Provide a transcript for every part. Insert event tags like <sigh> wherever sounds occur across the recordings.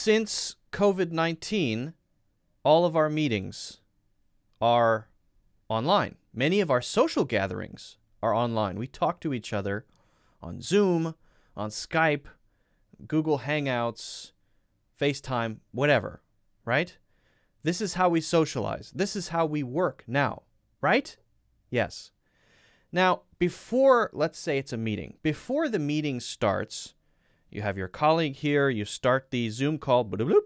since COVID 19, all of our meetings are online. Many of our social gatherings are online. We talk to each other on Zoom, on Skype, Google Hangouts, FaceTime, whatever, right? This is how we socialize. This is how we work now, right? Yes. Now, before, let's say it's a meeting, before the meeting starts, you have your colleague here. You start the Zoom call. Bloop,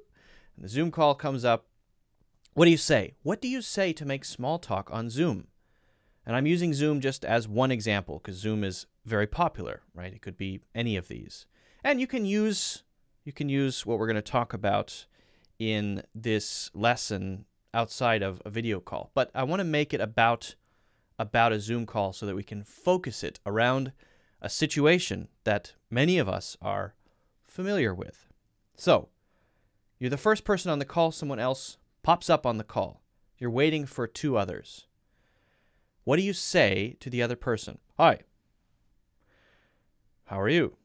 the Zoom call comes up. What do you say? What do you say to make small talk on Zoom? And I'm using Zoom just as one example because Zoom is very popular, right? It could be any of these. And you can use you can use what we're going to talk about in this lesson outside of a video call. But I want to make it about about a Zoom call so that we can focus it around a situation that many of us are familiar with. So, you're the first person on the call, someone else pops up on the call. You're waiting for two others. What do you say to the other person? Hi. How are you?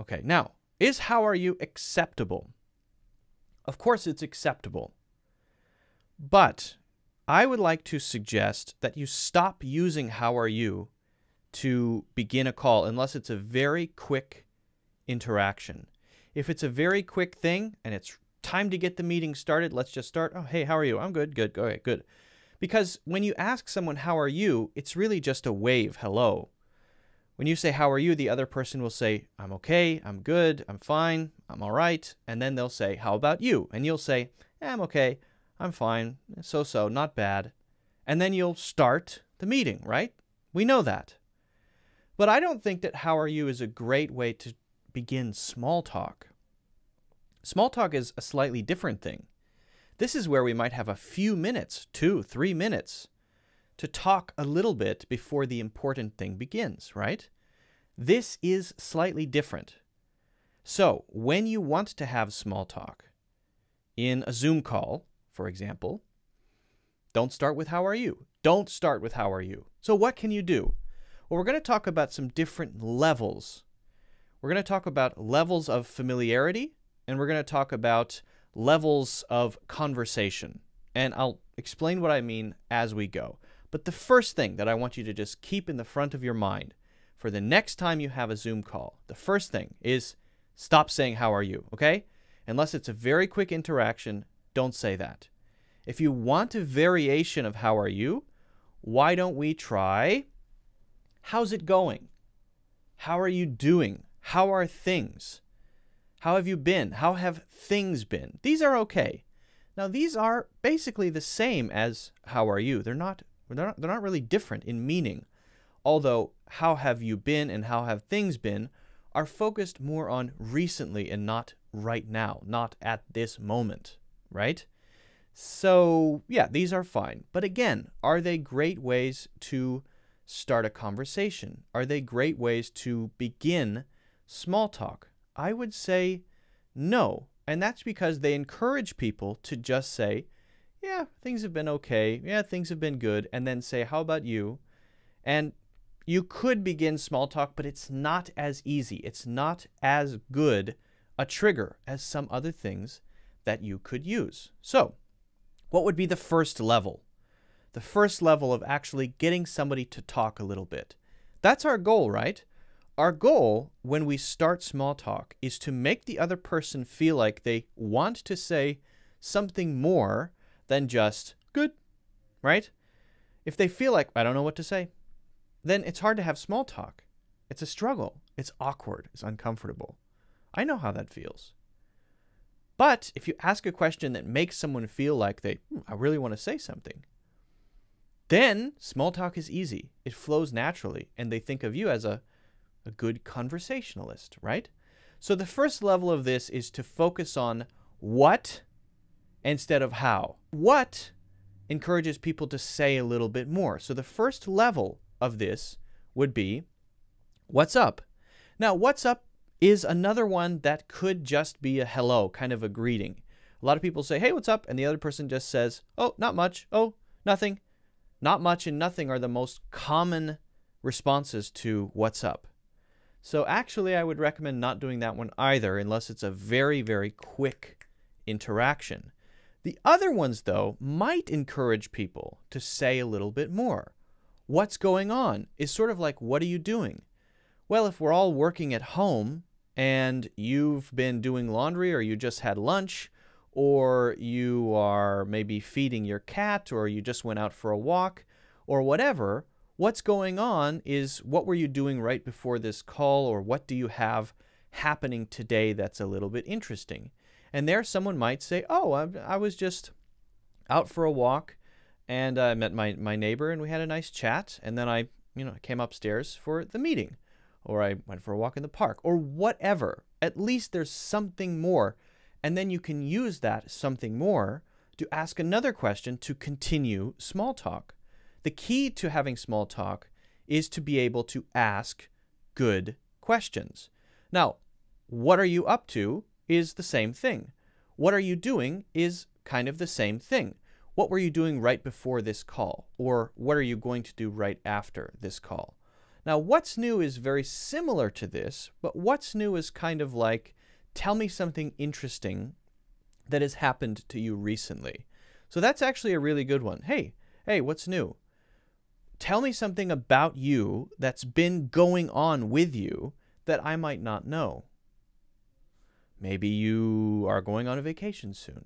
Okay, now, is how are you acceptable? Of course, it's acceptable. But I would like to suggest that you stop using how are you to begin a call unless it's a very quick interaction. If it's a very quick thing and it's time to get the meeting started, let's just start. Oh, hey, how are you? I'm good, good, all right, good. Because when you ask someone, how are you? It's really just a wave, hello. When you say, how are you? The other person will say, I'm okay, I'm good, I'm fine, I'm all right. And then they'll say, how about you? And you'll say, eh, I'm okay, I'm fine, so so, not bad. And then you'll start the meeting, right? We know that. But I don't think that how are you is a great way to begin small talk. Small talk is a slightly different thing. This is where we might have a few minutes, two, three minutes, to talk a little bit before the important thing begins, right? This is slightly different. So, when you want to have small talk in a Zoom call, for example, don't start with how are you. Don't start with how are you. So, what can you do? we're going to talk about some different levels. We're going to talk about levels of familiarity, and we're going to talk about levels of conversation. And I'll explain what I mean as we go. But the first thing that I want you to just keep in the front of your mind for the next time you have a Zoom call, the first thing is stop saying, How are you? Okay? Unless it's a very quick interaction, don't say that. If you want a variation of How are you, why don't we try How's it going? How are you doing? How are things? How have you been? How have things been? These are okay. Now these are basically the same as how are you. They're not they're not, they're not really different in meaning. Although how have you been and how have things been are focused more on recently and not right now, not at this moment, right? So, yeah, these are fine. But again, are they great ways to start a conversation? Are they great ways to begin small talk? I would say no. And that's because they encourage people to just say, yeah, things have been okay. Yeah, things have been good. And then say, how about you? And you could begin small talk, but it's not as easy. It's not as good a trigger as some other things that you could use. So, what would be the first level the first level of actually getting somebody to talk a little bit. That's our goal, right? Our goal when we start small talk is to make the other person feel like they want to say something more than just good, right? If they feel like, I don't know what to say, then it's hard to have small talk. It's a struggle. It's awkward. It's uncomfortable. I know how that feels. But if you ask a question that makes someone feel like they, hmm, I really want to say something, then small talk is easy. It flows naturally, and they think of you as a, a good conversationalist, right? So the first level of this is to focus on what instead of how. What encourages people to say a little bit more. So the first level of this would be what's up. Now, what's up is another one that could just be a hello, kind of a greeting. A lot of people say, hey, what's up? And the other person just says, oh, not much. Oh, nothing. Not much and nothing are the most common responses to what's up. So actually, I would recommend not doing that one either unless it's a very, very quick interaction. The other ones, though, might encourage people to say a little bit more. What's going on is sort of like, what are you doing? Well, if we're all working at home and you've been doing laundry or you just had lunch, or you are maybe feeding your cat, or you just went out for a walk, or whatever, what's going on is what were you doing right before this call, or what do you have happening today that's a little bit interesting? And there, someone might say, Oh, I, I was just out for a walk and I met my, my neighbor and we had a nice chat. And then I, you know, came upstairs for the meeting or I went for a walk in the park or whatever. At least there's something more and then you can use that something more to ask another question to continue small talk. The key to having small talk is to be able to ask good questions. Now, what are you up to is the same thing. What are you doing is kind of the same thing. What were you doing right before this call? Or what are you going to do right after this call? Now, what's new is very similar to this, but what's new is kind of like tell me something interesting that has happened to you recently. So that's actually a really good one. Hey, hey, what's new? Tell me something about you that's been going on with you that I might not know. Maybe you are going on a vacation soon,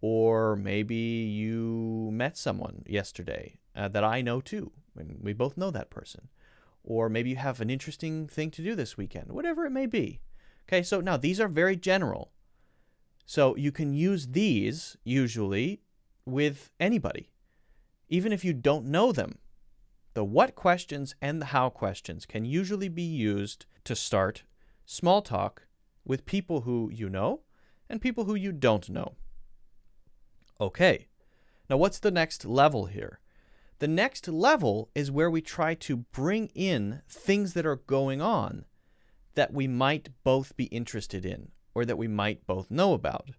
or maybe you met someone yesterday uh, that I know too, and we both know that person, or maybe you have an interesting thing to do this weekend, whatever it may be. Okay, so now these are very general. So you can use these usually with anybody, even if you don't know them. The what questions and the how questions can usually be used to start small talk with people who you know and people who you don't know. Okay, now what's the next level here? The next level is where we try to bring in things that are going on that we might both be interested in or that we might both know about.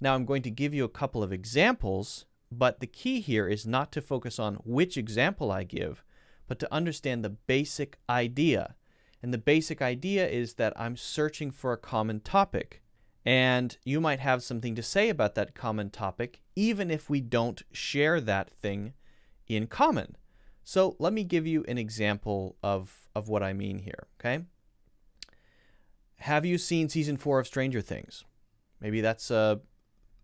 Now, I'm going to give you a couple of examples, but the key here is not to focus on which example I give, but to understand the basic idea. And the basic idea is that I'm searching for a common topic. And you might have something to say about that common topic, even if we don't share that thing in common. So let me give you an example of, of what I mean here, okay? have you seen season four of Stranger Things? Maybe that's a,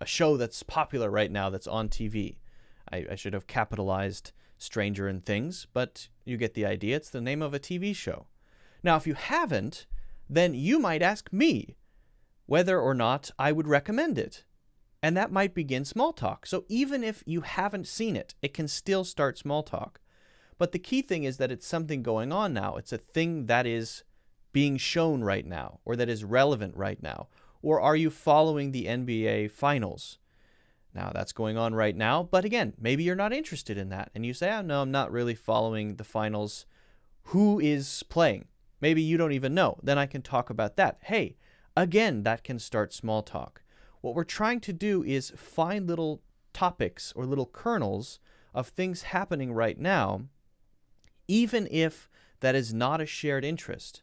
a show that's popular right now that's on TV. I, I should have capitalized Stranger and Things, but you get the idea. It's the name of a TV show. Now, if you haven't, then you might ask me whether or not I would recommend it. And that might begin small talk. So even if you haven't seen it, it can still start small talk. But the key thing is that it's something going on now. It's a thing that is being shown right now or that is relevant right now? Or are you following the NBA finals? Now, that's going on right now, but again, maybe you're not interested in that and you say, oh, no, I'm not really following the finals. Who is playing? Maybe you don't even know. Then I can talk about that. Hey, again, that can start small talk. What we're trying to do is find little topics or little kernels of things happening right now, even if that is not a shared interest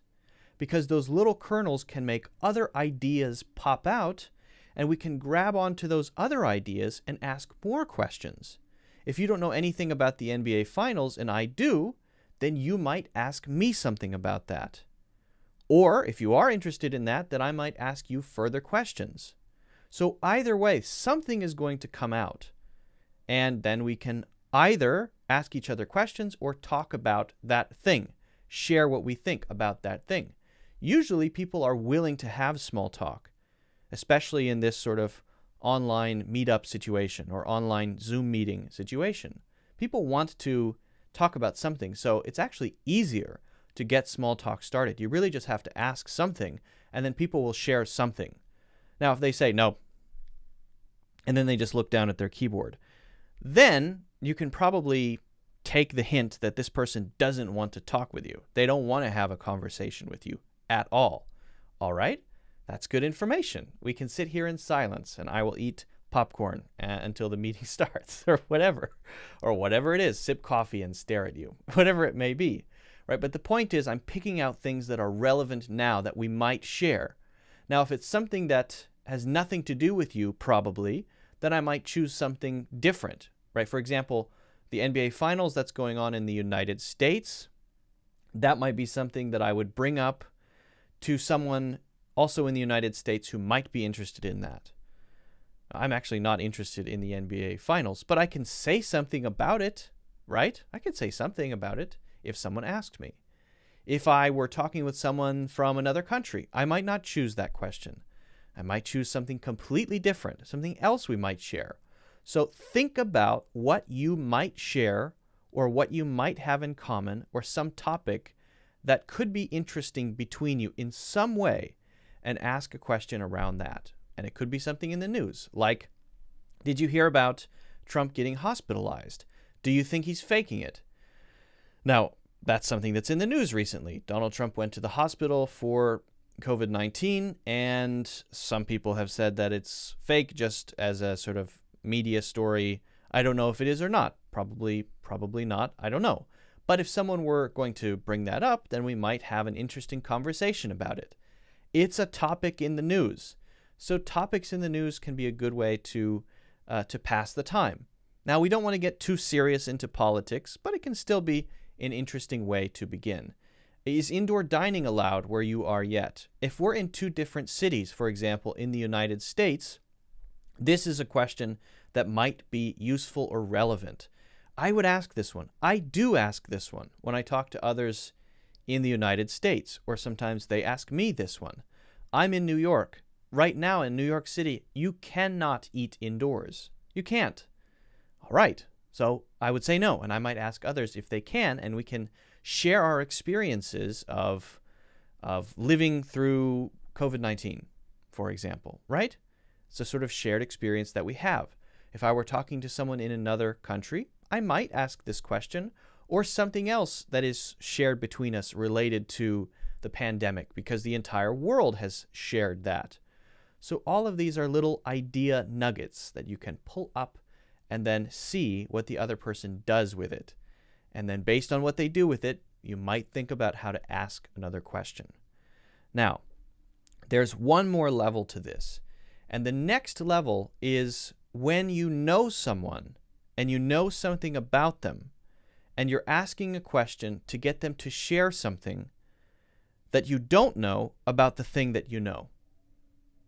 because those little kernels can make other ideas pop out and we can grab onto those other ideas and ask more questions. If you don't know anything about the NBA Finals, and I do, then you might ask me something about that. Or if you are interested in that, then I might ask you further questions. So either way, something is going to come out. And then we can either ask each other questions or talk about that thing, share what we think about that thing usually people are willing to have small talk, especially in this sort of online meetup situation or online Zoom meeting situation. People want to talk about something, so it's actually easier to get small talk started. You really just have to ask something, and then people will share something. Now, if they say no, and then they just look down at their keyboard, then you can probably take the hint that this person doesn't want to talk with you. They don't want to have a conversation with you at all. All right, that's good information. We can sit here in silence and I will eat popcorn until the meeting <laughs> starts or whatever, or whatever it is, sip coffee and stare at you, <laughs> whatever it may be. Right? But the point is, I'm picking out things that are relevant now that we might share. Now, if it's something that has nothing to do with you, probably, then I might choose something different, right? For example, the NBA Finals that's going on in the United States, that might be something that I would bring up to someone also in the United States who might be interested in that. I'm actually not interested in the NBA finals, but I can say something about it, right? I could say something about it if someone asked me. If I were talking with someone from another country, I might not choose that question. I might choose something completely different, something else we might share. So think about what you might share or what you might have in common or some topic that could be interesting between you in some way and ask a question around that. And it could be something in the news, like Did you hear about Trump getting hospitalized? Do you think he's faking it? Now, that's something that's in the news recently. Donald Trump went to the hospital for COVID 19, and some people have said that it's fake just as a sort of media story. I don't know if it is or not. Probably, probably not. I don't know. But if someone were going to bring that up, then we might have an interesting conversation about it. It's a topic in the news. So topics in the news can be a good way to uh, to pass the time. Now we don't want to get too serious into politics, but it can still be an interesting way to begin. Is indoor dining allowed where you are yet? If we're in two different cities, for example, in the United States, this is a question that might be useful or relevant. I would ask this one. I do ask this one when I talk to others in the United States, or sometimes they ask me this one. I'm in New York. Right now in New York City, you cannot eat indoors. You can't. All right. So I would say no, and I might ask others if they can, and we can share our experiences of of living through COVID-19, for example, right? It's a sort of shared experience that we have. If I were talking to someone in another country, I might ask this question or something else that is shared between us related to the pandemic because the entire world has shared that. So, all of these are little idea nuggets that you can pull up and then see what the other person does with it. And then, based on what they do with it, you might think about how to ask another question. Now, there's one more level to this. And the next level is when you know someone and you know something about them, and you're asking a question to get them to share something that you don't know about the thing that you know.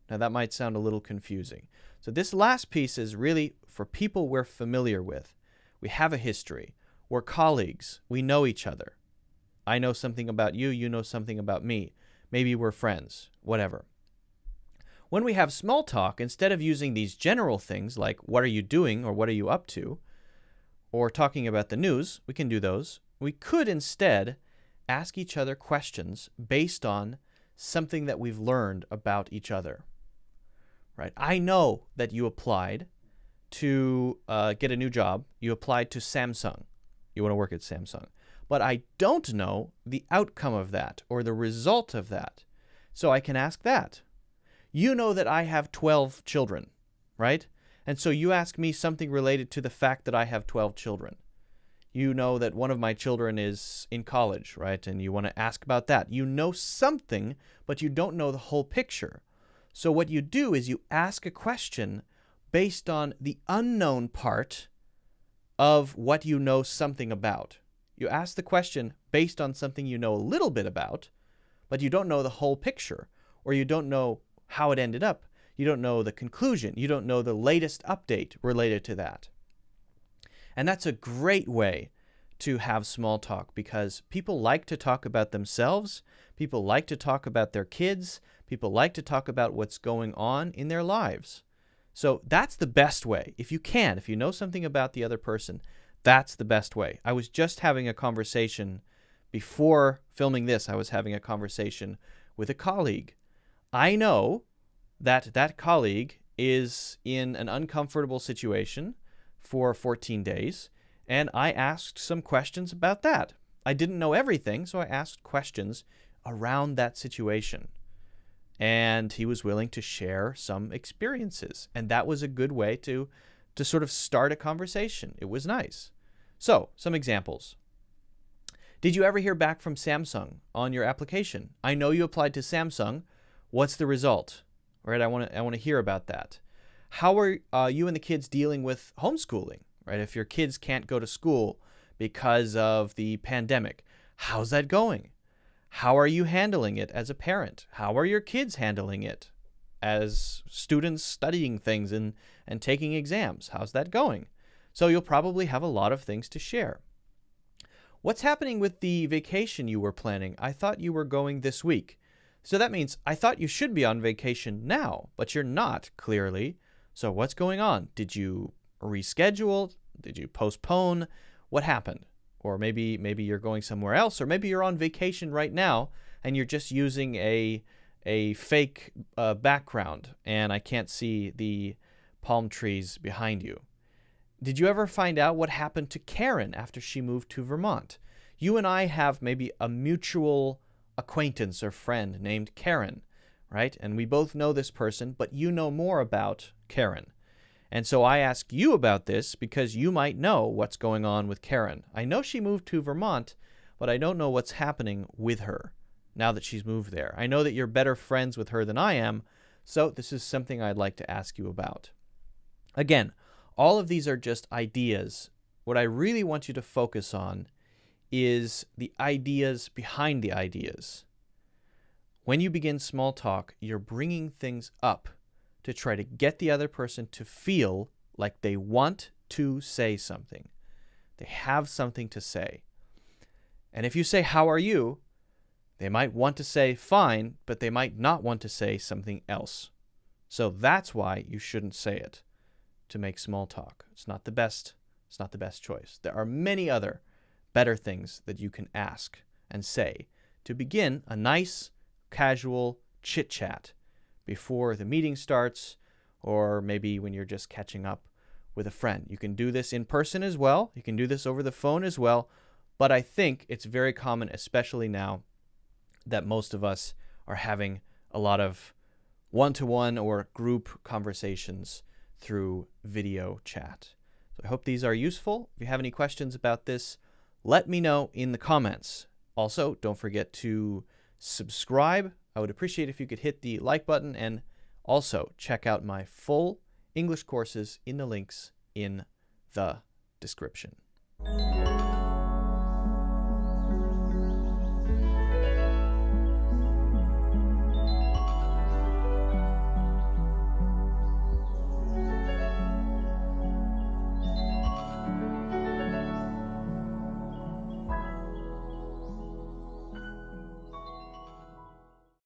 Now, that might sound a little confusing. So, this last piece is really for people we're familiar with. We have a history, we're colleagues, we know each other. I know something about you, you know something about me. Maybe we're friends, whatever. When we have small talk, instead of using these general things like what are you doing or what are you up to, or talking about the news, we can do those. We could instead ask each other questions based on something that we've learned about each other. Right? I know that you applied to uh, get a new job. You applied to Samsung. You want to work at Samsung. But I don't know the outcome of that or the result of that. So I can ask that you know that I have 12 children, right? And so you ask me something related to the fact that I have 12 children. You know that one of my children is in college, right? And you want to ask about that. You know something, but you don't know the whole picture. So what you do is you ask a question based on the unknown part of what you know something about. You ask the question based on something you know a little bit about, but you don't know the whole picture, or you don't know how it ended up. You don't know the conclusion. You don't know the latest update related to that. And that's a great way to have small talk because people like to talk about themselves, people like to talk about their kids, people like to talk about what's going on in their lives. So that's the best way. If you can, if you know something about the other person, that's the best way. I was just having a conversation before filming this, I was having a conversation with a colleague I know that that colleague is in an uncomfortable situation for 14 days, and I asked some questions about that. I didn't know everything, so I asked questions around that situation. And he was willing to share some experiences, and that was a good way to to sort of start a conversation. It was nice. So, some examples. Did you ever hear back from Samsung on your application? I know you applied to Samsung, What's the result? right? I want to I want to hear about that. How are uh, you and the kids dealing with homeschooling? Right, if your kids can't go to school because of the pandemic, how's that going? How are you handling it as a parent? How are your kids handling it as students studying things and, and taking exams? How's that going? So you'll probably have a lot of things to share. What's happening with the vacation you were planning? I thought you were going this week. So that means I thought you should be on vacation now, but you're not, clearly. So what's going on? Did you reschedule? Did you postpone? What happened? Or maybe maybe you're going somewhere else, or maybe you're on vacation right now and you're just using a a fake uh, background, and I can't see the palm trees behind you. Did you ever find out what happened to Karen after she moved to Vermont? You and I have maybe a mutual acquaintance or friend named Karen, right? And we both know this person, but you know more about Karen. And so I ask you about this because you might know what's going on with Karen. I know she moved to Vermont, but I don't know what's happening with her now that she's moved there. I know that you're better friends with her than I am, so this is something I'd like to ask you about. Again, all of these are just ideas. What I really want you to focus on is the ideas behind the ideas. When you begin small talk, you're bringing things up to try to get the other person to feel like they want to say something. They have something to say. And if you say, How are you? they might want to say fine, but they might not want to say something else. So that's why you shouldn't say it to make small talk. It's not the best. It's not the best choice. There are many other better things that you can ask and say to begin a nice, casual chit chat before the meeting starts, or maybe when you're just catching up with a friend. You can do this in person as well, you can do this over the phone as well, but I think it's very common, especially now, that most of us are having a lot of one to one or group conversations through video chat. So I hope these are useful. If you have any questions about this, let me know in the comments. Also, don't forget to subscribe. I would appreciate if you could hit the like button and also check out my full English courses in the links in the description.